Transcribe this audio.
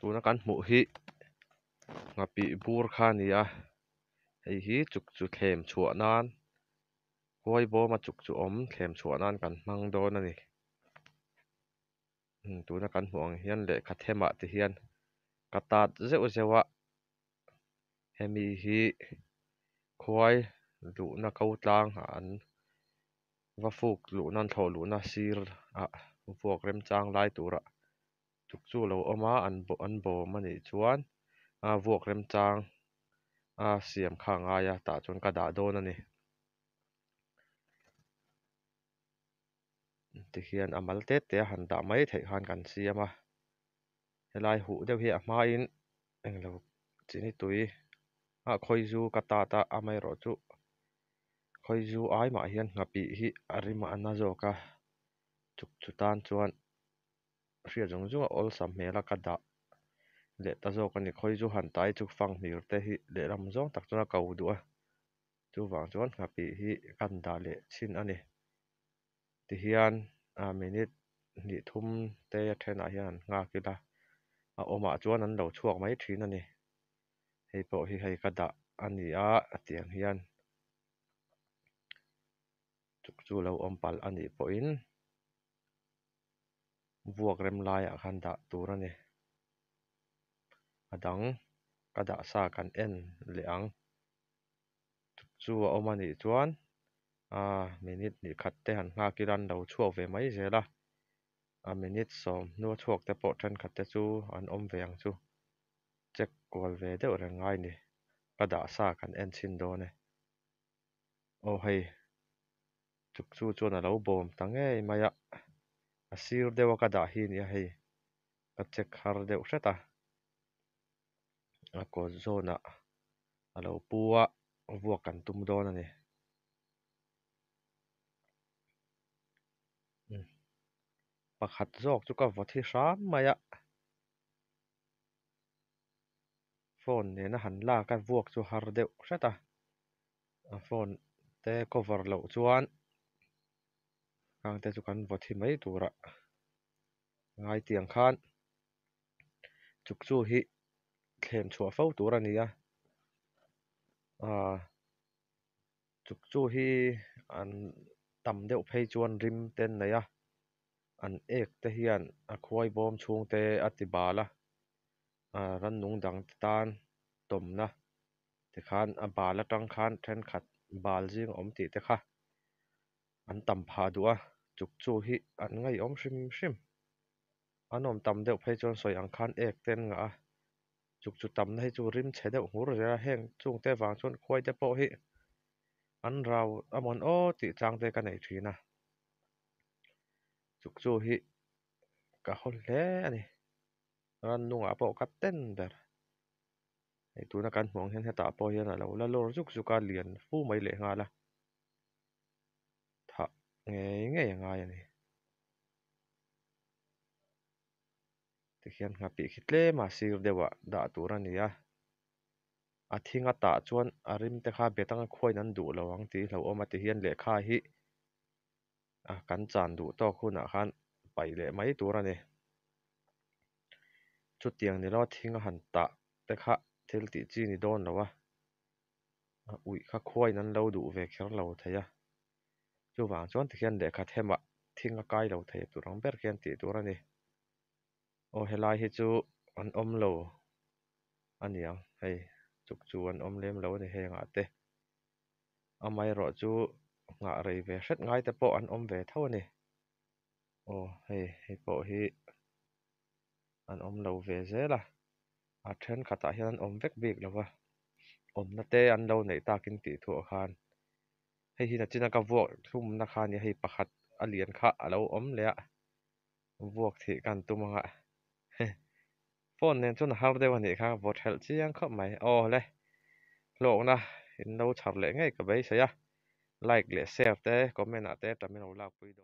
ตัวนักันหมุฮีงับปีบูร์ขานี่อ่ะไอ้ฮีจุกจุกเข็มชัวนันกวยโบมาจุกจุอมเข็มชัวนันกันมังโดนน่ี่ตัวนักันห่วงเฮียนเละคัดเทมะติเฮียนกระตัดเจ้าเจ้าวะเฮมีฮีควายดูนักเอาตางหันว่าฟุกลูนั่นโถลูนัสซีร์อ่ะพวกเริ่มจ้างไล่ตัวละ tuk chu a lo awm a an an bawm a nih chuan ahh vuakrem tlang a siam kha a ngai a tah chuan ka dah dawn a ni tikhian a mal te te a han dah mai theih khan kan siam a helai huh deuh hi a hmain englo chini tui a khoi zu ka ta ta à, amai rawh chu khoi zu aimah hian hnga à, pih hi a rim a an a zawk a chuk chu tan chuan hriat zawng zungah awl sam hmel a ka dah leh ta zo zawk ani khawi chu han tai chu fang hmir te hi lehlam zawng tak chuan a ko duah chu wang chuan ngapi hi kan dah leh chin ani ti hian a minute nih thum te a then hian nga kila a awmah chuan an lo chuak mai thin ani hei pawh hi hei ka dah ani a a tiang hian chuk chu lo om pal ani in vuak rem laiah khan dah tur a adang à, a dang sa kan en le à, à, ang tuk chu a awm a nih chuan a minute nih khat te han hngak i ran lo chhuak ve mai zel a minute sawm nu chhuak te pawh then khat te chu an om ve ang chu check kual ve deuh rengai ni a dah sa kan en chin dawn e oh hei tuk chu chuan a lo bom tang ngei mai a a sir deuh a ka dah hi ni a hei ka check har deuh hret a a kawt zawn ah a lo pu a vuak kan tum dawn ani pakhat zawk chu ka vawt hi hram mai a phone nen a han la ka vuak chu har deuh hret a a phone te cover lo chuan างแต่สุขันวัดที่ไม่ตัวละไงเตียงคานจุกจู่ฮิเข็มชัวเฝ้าตัวละนี่อ่ะจุกจู่ฮิอันต่ำเดียวไปจวนริมเต้นไหนอ่ะอันเอกเตียนอะควายบอมชงเตอติบาละอ่ารันนุงดังตานตมนะแต่คันอ่ะบาละตังคานแทนขัดบาลจิงอมติแต่ค่ะอันต่ำพาดัวจุกจู่ฮิอันไงอมชิมชิมอันอมตำเดียวไปจนสอยอังคันเอกเต็นงาจุกจุตำให้จูริมเฉดเดียวหูเรแห้งจุงเตวังชนควายเจโปฮิอันเราอามอนโอติจางเตกันไหนทีนะจุกจู่ฮิกะฮอลเล่อนนี้รันนุงอ่ะโปกัดเต็นเดรไอตัวนักการหวงเห็นเหตุอาโปเฮียนเราแล้วเราจุกจุกการเรียนฟูไม่เหลงาละเงี้ยเงี้ยยังไงนี่ที่เห็นงับปีคิดเล่มาสิรเดี๋ยววะด่าตัวรันนี่อะอาทิตย์ก็ตัชวนอาริมแต่ข้าเบียตั้งก็ค่อยนั้นดูระวังทีเราเอามาที่เียนเลขาฮิอ่ะกันจานดูต่อคุณอ่ะขันไปเลยไม่ตัวรันนี่ชุดเตียงนี่เราทิ้งกหันตัดแต่ข้าเทลติจีนี่โดนแล้ววะอุ้ยข้าค่อยนั้นเราดูเวกเเราเทีย chu wang chuan tikhian lehkha thema thinga kai lo thei tur ang ber khian tih tur ani o helai hi chu an om lo ani ang hei chuk chu an om lem lo ani henga te amai ro chu nga rei ve hret ngai te pawh an om ve tho ani o hei hi pawh hi an om lo ve zela a then khatah hian an om vek bik lo a omna te an lâu này ta kinh thu a khan เฮ้ยจินกวกทุ่มนาคานี่ให้ประคัดอเลียนค่ะแล้วอมเลยอะวกเถกันตุมังอะฟอนเนี่ยช่วจนหาได้วันนี้ครับวอเทลจียังเข้าไหมโอ้เลยโลกนะเห็นเราฉับเลยไงกับไป้เสียไลค์เลยเซฟเต้ก็ไม่น่าเต้แต่ไม่เราลากไปด